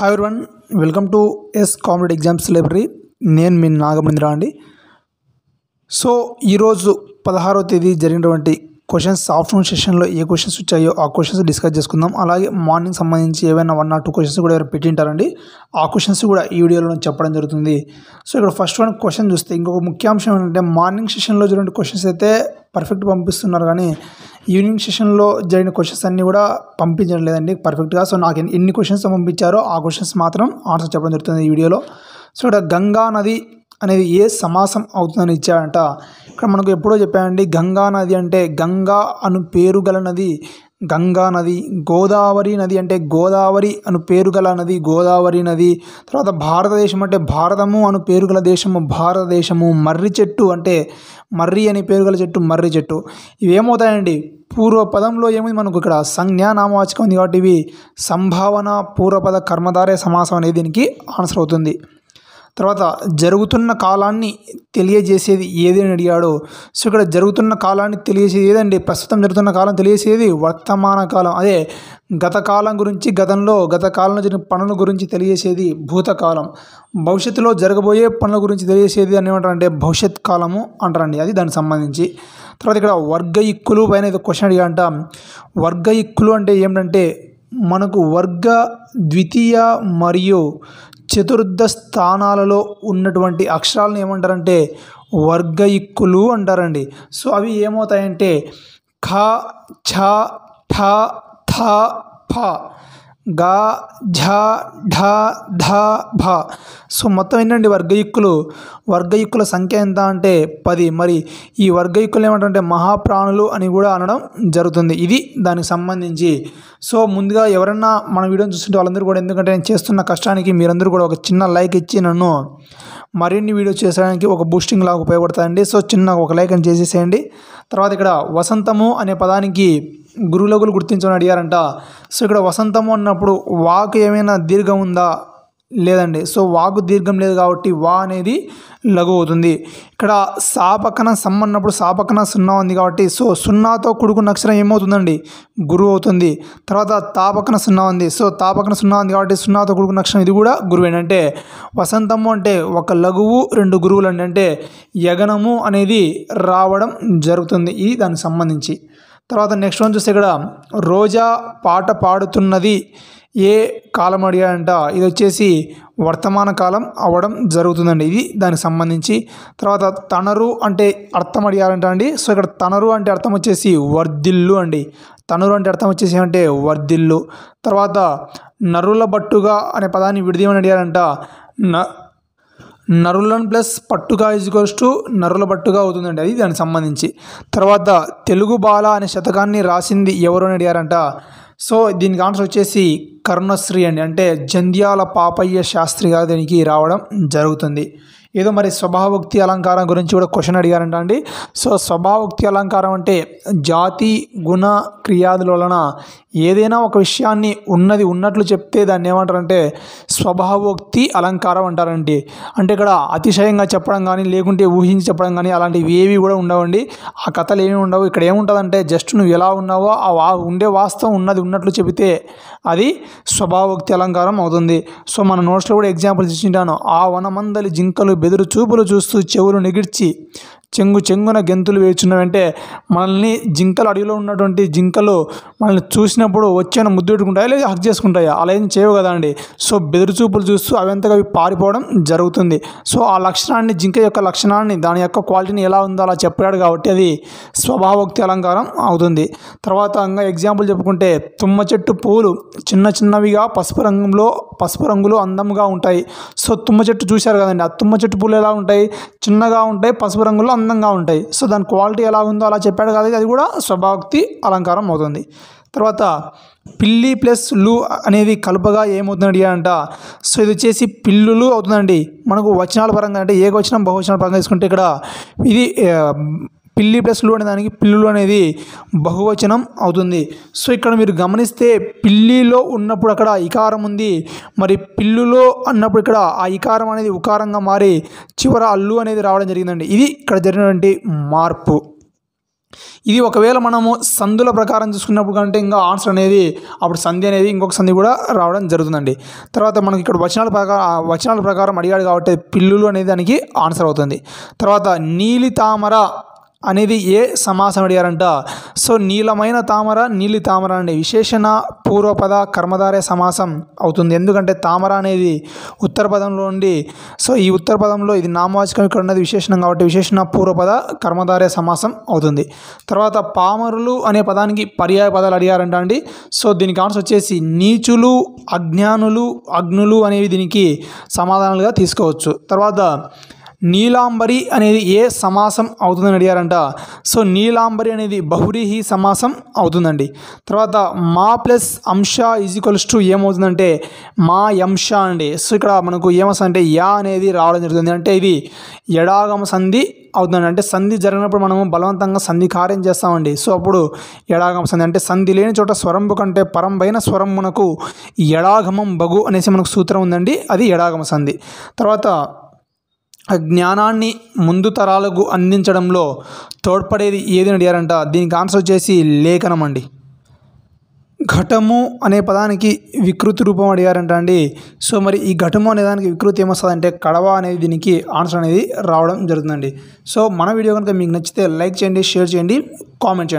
hi one welcome to S competitive exams library నేను మీ నాగమేంద్ర అండి సో ఈరోజు పదహారో తేదీ జరిగినటువంటి క్వశ్చన్స్ ఆఫ్టర్నూన్ సెషన్లో ఏ క్వశ్చన్స్ వచ్చాయో ఆ క్వశ్చన్స్ డిస్కస్ చేసుకుందాం అలాగే మార్నింగ్ సంబంధించి ఏవైనా వన్ ఆర్ టూ క్వశ్చన్స్ కూడా ఎవరు పెట్టింటారండి ఆ క్వశ్చన్స్ కూడా ఈ వీడియోలో చెప్పడం జరుగుతుంది సో ఇక్కడ ఫస్ట్ వన్ క్వశ్చన్ చూస్తే ఇంకొక ముఖ్యాంశం ఏంటంటే మార్నింగ్ సెషన్లో జరిగిన క్వశ్చన్స్ అయితే పర్ఫెక్ట్ పంపిస్తున్నారు కానీ ఈవినింగ్ సెషన్లో జరిగిన క్వశ్చన్స్ అన్నీ కూడా పంపించడం లేదండి పర్ఫెక్ట్గా సో నాకు ఎన్ని క్వశ్చన్స్ పంపించారో ఆ క్వశ్చన్స్ మాత్రం ఆన్సర్ చెప్పడం జరుగుతుంది ఈ వీడియోలో సో ఇక్కడ గంగా నది అనేది ఏ సమాసం అవుతుందని ఇచ్చాడంట ఇక్కడ మనకు ఎప్పుడో చెప్పానండి గంగా నది అంటే గంగా అను పేరు గల నది గంగా నది గోదావరి నది అంటే గోదావరి అను పేరు గల నది గోదావరి నది తర్వాత భారతదేశం అంటే భారతము అను పేరు గల దేశము భారతదేశము మర్రి చెట్టు అంటే మర్రి అని పేరు గల చెట్టు మర్రి చెట్టు ఇవేమవుతాయండి పూర్వ పదంలో ఏముంది మనకు ఇక్కడ సంజ్ఞానామవాచకం ఉంది కాబట్టి ఇవి సంభావన పూర్వపద కర్మధారే సమాసం అనేది దీనికి ఆన్సర్ అవుతుంది తర్వాత జరుగుతున్న కాలాన్ని తెలియజేసేది ఏది అని అడిగాడు సో ఇక్కడ జరుగుతున్న కాలాన్ని తెలియజేసేది ఏదండి ప్రస్తుతం జరుగుతున్న కాలం తెలియజేసేది వర్తమాన కాలం అదే గత కాలం గురించి గతంలో గత కాలంలో జరిగిన పనుల గురించి తెలియజేసేది భూతకాలం భవిష్యత్తులో జరగబోయే పనుల గురించి తెలియజేసేది అని ఏమంటారంటే భవిష్యత్ కాలము అంటారండి అది దానికి సంబంధించి తర్వాత ఇక్కడ వర్గ ఇక్కులు పైన క్వశ్చన్ అడిగాడంట అంట వర్గ ఇక్కులు అంటే ఏమిటంటే మనకు వర్గ ద్వితీయ మరియు చతుర్థ స్థానాలలో ఉన్నటువంటి అక్షరాలను ఏమంటారంటే వర్గయిక్కులు అంటారండి సో అవి ఏమవుతాయంటే ఖ ఛ ఠ థ ఫ గా ఝ ఢ ఢ భ సో మొత్తం ఏంటండి వర్గయుక్కులు వర్గయుక్కుల సంఖ్య ఎంత అంటే పది మరి ఈ వర్గయుక్కులు ఏమంటే మహాప్రాణులు అని కూడా అనడం జరుగుతుంది ఇది దానికి సంబంధించి సో ముందుగా ఎవరన్నా మన వీడియోని చూస్తుంటే వాళ్ళందరూ కూడా ఎందుకంటే నేను చేస్తున్న కష్టానికి మీరందరూ కూడా ఒక చిన్న లైక్ ఇచ్చి నన్ను మరిన్ని వీడియో చేసడానికి ఒక బూస్టింగ్ లాగా ఉపయోగపడతాయండి సో చిన్న ఒక లైక్ అని చేసేసేయండి తర్వాత ఇక్కడ వసంతము అనే పదానికి గురులగులు గుర్తించమని అడిగారంట సో ఇక్కడ వసంతం అన్నప్పుడు వాకు ఏమైనా దీర్ఘం ఉందా లేదండి సో వాకు దీర్ఘం లేదు కాబట్టి వా అనేది లఘు అవుతుంది ఇక్కడ సా పక్కన సమ్ అన్నప్పుడు సా పక్కన సున్నా ఉంది కాబట్టి సో సున్నాతో కూడుకున్న అక్షరం ఏమవుతుందండి గురువు అవుతుంది తర్వాత తా పక్కన సున్నా ఉంది సో తా పక్కన సున్నా ఉంది కాబట్టి సున్నాతో కూడుకున్న అక్షరం ఇది కూడా గురువు ఏంటంటే వసంతము అంటే ఒక లఘువు రెండు గురువులు అంటే యగనము అనేది రావడం జరుగుతుంది ఇది దానికి సంబంధించి తర్వాత నెక్స్ట్ వన్ చూస్తే ఇక్కడ రోజా పాట పాడుతున్నది ఏ కాలం అడిగాడంట ఇది వచ్చేసి వర్తమాన కాలం అవ్వడం జరుగుతుందండి ఇది దానికి సంబంధించి తర్వాత తనరు అంటే అర్థం అడిగారంట అండి సో ఇక్కడ తనరు అంటే అర్థం వచ్చేసి వర్ధిల్లు అండి తనరు అంటే అర్థం వచ్చేసి అంటే వర్ధిల్లు తర్వాత నరుల బట్టుగా అనే పదాన్ని విడదీయమని అడిగారంట న నరులన్ ప్లస్ పట్టుక ఈజ్వల్స్ టు నరుల పట్టుక అవుతుందండి అది దానికి సంబంధించి తర్వాత తెలుగు బాల అనే శతకాన్ని రాసింది ఎవరు అని అడిగారంట సో దీనికి ఆన్సర్ వచ్చేసి కరుణశ్రీ అండి అంటే జంధ్యాల పాపయ్య శాస్త్రి గారు దీనికి రావడం జరుగుతుంది ఏదో మరి స్వభావోక్తి అలంకారం గురించి కూడా క్వశ్చన్ అడిగారంట అండి సో స్వభావోక్తి అలంకారం అంటే జాతి గుణ క్రియాదుల వలన ఏదైనా ఒక విషయాన్ని ఉన్నది ఉన్నట్లు చెప్తే దాన్ని ఏమంటారంటే స్వభావోక్తి అలంకారం అంటారండి అంటే ఇక్కడ అతిశయంగా చెప్పడం కానీ లేకుంటే ఊహించి చెప్పడం కానీ అలాంటివి ఏవి కూడా ఉండవండి ఆ కథలు ఏమి ఉండవు ఇక్కడ ఏముంటుందంటే జస్ట్ నువ్వు ఎలా ఉన్నావో ఆ వా ఉండే వాస్తవం ఉన్నది ఉన్నట్లు చెబితే అది స్వభావోక్తి అలంకారం అవుతుంది సో మన నోట్స్లో కూడా ఎగ్జాంపుల్స్ ఇచ్చింటాను ఆ వనమందలి జింకలు బెదురు చూపులు చూస్తూ చెవులు నిగిడ్చి చెంగు చెంగున గెంతులు వేచున్నవంటే మనల్ని జింకలు అడవిలో ఉన్నటువంటి జింకలు మనల్ని చూసినప్పుడు వచ్చిన ముద్దు పెట్టుకుంటాయా లేదా హక్ చేసుకుంటాయా అలా ఏం చేయవు కదా అండి సో బెదిరిచూపులు చూస్తూ అవంతగా అవి పారిపోవడం జరుగుతుంది సో ఆ లక్షణాన్ని జింక యొక్క లక్షణాన్ని దాని యొక్క క్వాలిటీని ఎలా ఉందో అలా చెప్పాడు కాబట్టి అది స్వభావోక్తి అలంకారం అవుతుంది తర్వాత ఇంకా ఎగ్జాంపుల్ చెప్పుకుంటే తుమ్మ చెట్టు పూలు చిన్న చిన్నవిగా పసుపు రంగులో పసుపు రంగులో అందంగా ఉంటాయి సో తుమ్మ చెట్టు చూశారు కదండి ఆ తుమ్మ చెట్టు పూలు ఎలా ఉంటాయి చిన్నగా ఉంటాయి పసుపు రంగులో అందంగా ఉంటాయి సో దాని క్వాలిటీ ఎలా ఉందో అలా చెప్పాడు కదా అది కూడా స్వభాక్తి అలంకారం అవుతుంది తర్వాత పిల్లి ప్లస్ లు అనేవి కలుపగా ఏమవుతుందండి అంట సో ఇది వచ్చేసి పిల్లులు అవుతుందండి మనకు వచనాల పరంగా అంటే ఏ వచనం బహువచనాల పరంగా తీసుకుంటే ఇక్కడ ఇది పిల్లి ప్లస్ అనే దానికి పిల్లులు అనేది బహువచనం అవుతుంది సో ఇక్కడ మీరు గమనిస్తే పిల్లిలో ఉన్నప్పుడు అక్కడ ఇకారం ఉంది మరి పిల్లులో అన్నప్పుడు ఇక్కడ ఆ ఇకారం అనేది ఉకారంగా మారి చివర అల్లు అనేది రావడం జరిగిందండి ఇది ఇక్కడ జరిగినటువంటి మార్పు ఇది ఒకవేళ మనము సందుల ప్రకారం చూసుకున్నప్పుడు కంటే ఇంకా ఆన్సర్ అనేది అప్పుడు సంధి అనేది ఇంకొక సంధి కూడా రావడం జరుగుతుందండి తర్వాత మనకి ఇక్కడ వచనాల ప్రకారం వచనాల ప్రకారం అడిగాడు కాబట్టి పిల్లులు అనేది దానికి ఆన్సర్ అవుతుంది తర్వాత నీలి తామర అనేది ఏ సమాసం అడిగారంట సో నీలమైన తామర నీలి తామర అనే విశేషణ పూర్వపద కర్మధారే సమాసం అవుతుంది ఎందుకంటే తామర అనేది ఉత్తర పదంలో ఉండి సో ఈ ఉత్తర పదంలో ఇది నామవాచకం ఇక్కడ ఉన్నది విశేషణం కాబట్టి విశేషణ పూర్వపద కర్మధారే సమాసం అవుతుంది తర్వాత పామరులు అనే పదానికి పర్యాయ పదాలు అడిగారంట అండి సో దీనికి ఆన్సర్ వచ్చేసి నీచులు అజ్ఞానులు అగ్నులు అనేవి దీనికి సమాధానాలుగా తీసుకోవచ్చు తర్వాత నీలాంబరి అనేది ఏ సమాసం అవుతుందని అడిగారంట సో నీలాంబరి అనేది బహురీహి సమాసం అవుతుందండి తర్వాత మా ప్లస్ అంశ ఈజ్ టు ఏమవుతుందంటే మా యంశ అండి సో ఇక్కడ మనకు ఏమస్ అంటే యా అనేది రావడం జరుగుతుంది అంటే ఇది ఎడాగమ సంధి అవుతుందండి అంటే సంధి జరిగినప్పుడు మనము బలవంతంగా సంధి కార్యం చేస్తామండి సో అప్పుడు ఎడాగమ సంధి అంటే సంధి లేని చోట స్వరంబు కంటే పరంపైన మనకు ఎడాగమం బగు అనేసి మనకు సూత్రం ఉందండి అది ఎడాగమ సంధి తర్వాత జ్ఞానాన్ని ముందు తరాలకు అందించడంలో తోడ్పడేది ఏదని అడిగారంట దీనికి ఆన్సర్ వచ్చేసి లేఖనం అండి ఘటము అనే పదానికి వికృతి రూపం అడిగారంట అండి సో మరి ఈ ఘటము అనే దానికి వికృతి అంటే కడవ అనేది దీనికి ఆన్సర్ అనేది రావడం జరుగుతుందండి సో మన వీడియో కనుక మీకు నచ్చితే లైక్ చేయండి షేర్ చేయండి కామెంట్ చేయండి